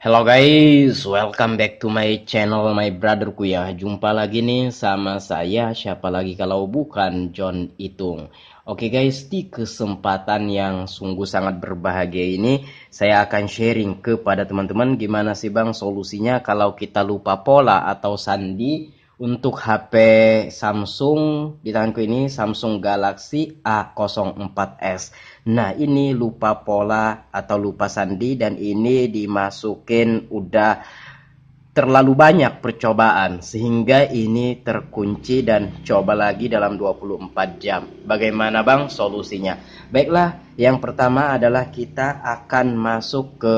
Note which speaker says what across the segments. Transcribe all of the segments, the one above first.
Speaker 1: Hello guys, welcome back to my channel my brotherku ya Jumpa lagi nih sama saya siapa lagi kalau bukan John Itung Oke okay guys, di kesempatan yang sungguh sangat berbahagia ini Saya akan sharing kepada teman-teman gimana sih bang solusinya kalau kita lupa pola atau sandi untuk HP Samsung di tanganku ini Samsung Galaxy A04s. Nah, ini lupa pola atau lupa sandi dan ini dimasukin udah terlalu banyak percobaan sehingga ini terkunci dan coba lagi dalam 24 jam. Bagaimana Bang solusinya? Baiklah, yang pertama adalah kita akan masuk ke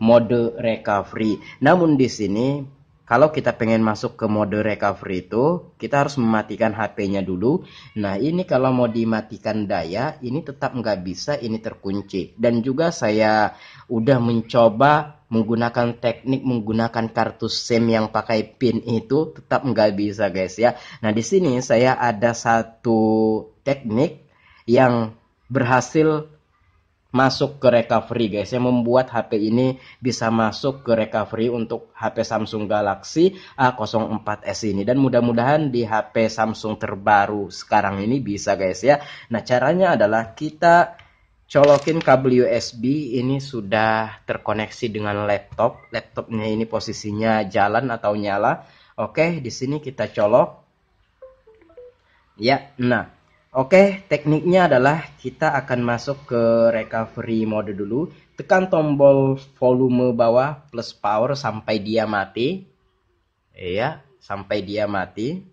Speaker 1: mode recovery. Namun di sini kalau kita pengen masuk ke mode recovery itu, kita harus mematikan HP-nya dulu. Nah, ini kalau mau dimatikan daya, ini tetap nggak bisa, ini terkunci. Dan juga saya udah mencoba menggunakan teknik menggunakan kartu SIM yang pakai PIN itu tetap nggak bisa, guys ya. Nah, di sini saya ada satu teknik yang berhasil masuk ke recovery guys yang membuat HP ini bisa masuk ke recovery untuk HP Samsung Galaxy A04s ini dan mudah-mudahan di HP Samsung terbaru sekarang ini bisa guys ya nah caranya adalah kita colokin kabel USB ini sudah terkoneksi dengan laptop laptopnya ini posisinya jalan atau nyala oke di sini kita colok ya nah Oke, tekniknya adalah kita akan masuk ke recovery mode dulu. Tekan tombol volume bawah plus power sampai dia mati. Iya, sampai dia mati.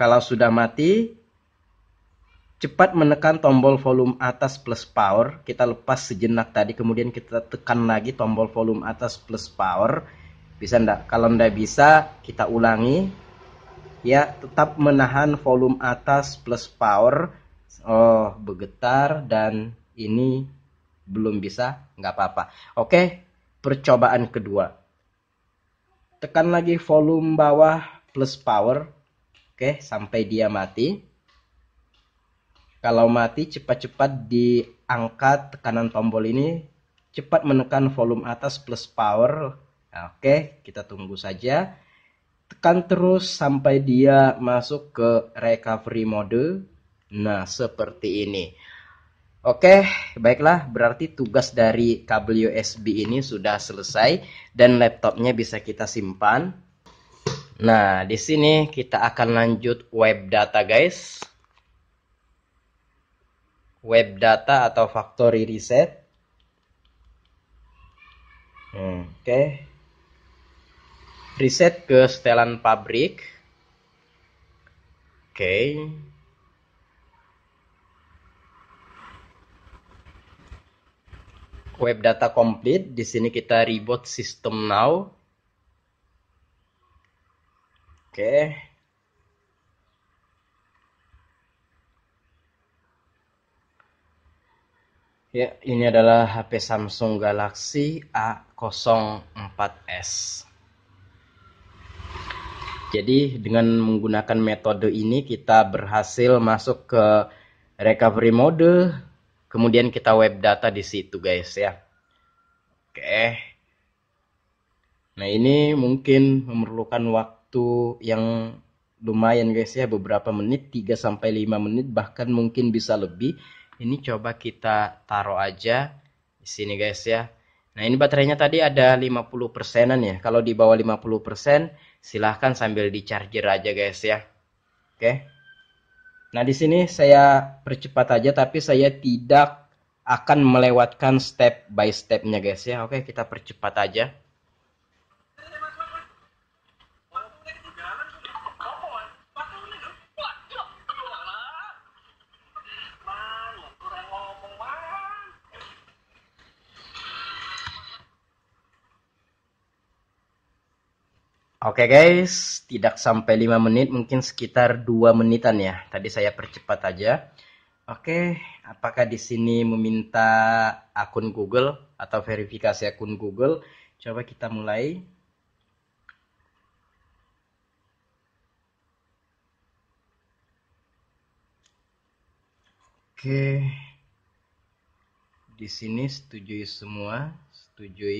Speaker 1: Kalau sudah mati, cepat menekan tombol volume atas plus power. Kita lepas sejenak tadi, kemudian kita tekan lagi tombol volume atas plus power. Bisa enggak? Kalau enggak bisa, kita ulangi ya tetap menahan volume atas plus power oh bergetar dan ini belum bisa nggak apa-apa oke percobaan kedua tekan lagi volume bawah plus power oke sampai dia mati kalau mati cepat-cepat diangkat tekanan tombol ini cepat menekan volume atas plus power oke kita tunggu saja tekan terus sampai dia masuk ke recovery mode. Nah, seperti ini. Oke, baiklah. Berarti tugas dari kabel USB ini sudah selesai dan laptopnya bisa kita simpan. Nah, di sini kita akan lanjut web data, guys. Web data atau factory reset. Hmm, Oke. Okay. Reset ke setelan pabrik. Oke. Okay. Web data complete. Di sini kita reboot system now. Oke. Okay. Ya, ini adalah HP Samsung Galaxy A04s. Jadi dengan menggunakan metode ini kita berhasil masuk ke recovery mode, kemudian kita web data di situ guys ya. Oke. Nah ini mungkin memerlukan waktu yang lumayan guys ya, beberapa menit, 3 sampai 5 menit bahkan mungkin bisa lebih. Ini coba kita taruh aja di sini guys ya. Nah ini baterainya tadi ada 50 persenan ya. Kalau di bawah 50 persen silahkan sambil di charger aja guys ya oke nah di sini saya percepat aja tapi saya tidak akan melewatkan step by stepnya guys ya oke kita percepat aja Oke guys, tidak sampai 5 menit, mungkin sekitar 2 menitan ya. Tadi saya percepat aja. Oke, apakah di sini meminta akun Google atau verifikasi akun Google? Coba kita mulai. Oke. Di sini setujui semua, setujui.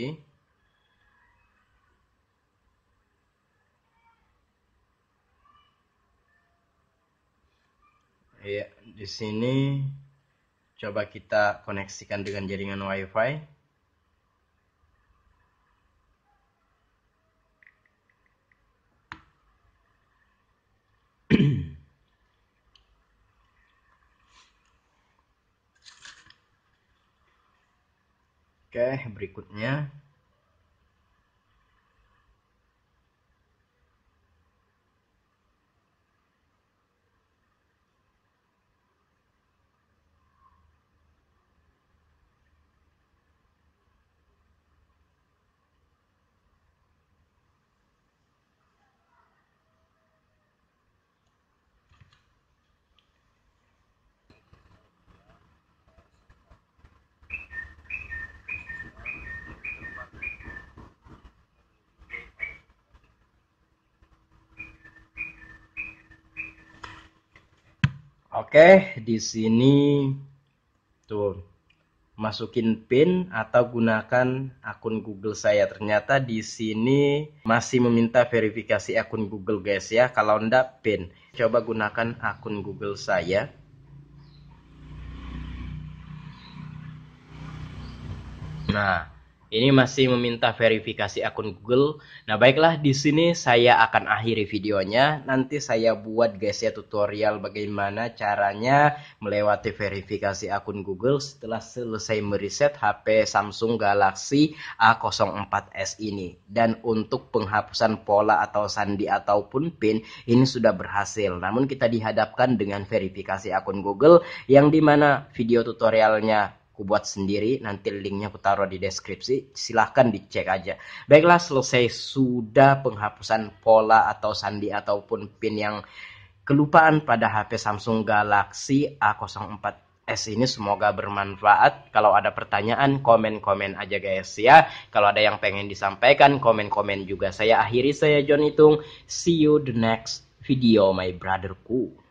Speaker 1: Iya, di sini coba kita koneksikan dengan jaringan WiFi. Oke, berikutnya Oke, di sini tuh masukin PIN atau gunakan akun Google saya. Ternyata di sini masih meminta verifikasi akun Google guys ya. Kalau ndak PIN, coba gunakan akun Google saya. Nah, ini masih meminta verifikasi akun Google. Nah, baiklah di sini saya akan akhiri videonya. Nanti saya buat guys ya tutorial bagaimana caranya melewati verifikasi akun Google setelah selesai mereset HP Samsung Galaxy A04s ini. Dan untuk penghapusan pola atau sandi ataupun pin ini sudah berhasil. Namun kita dihadapkan dengan verifikasi akun Google yang dimana video tutorialnya aku buat sendiri. Nanti linknya aku taruh di deskripsi. Silahkan dicek aja. Baiklah selesai sudah penghapusan pola atau sandi ataupun pin yang kelupaan pada HP Samsung Galaxy A04s ini semoga bermanfaat. Kalau ada pertanyaan, komen-komen aja guys ya. Kalau ada yang pengen disampaikan, komen-komen juga. Saya akhiri saya John Hitung. See you the next video my brotherku.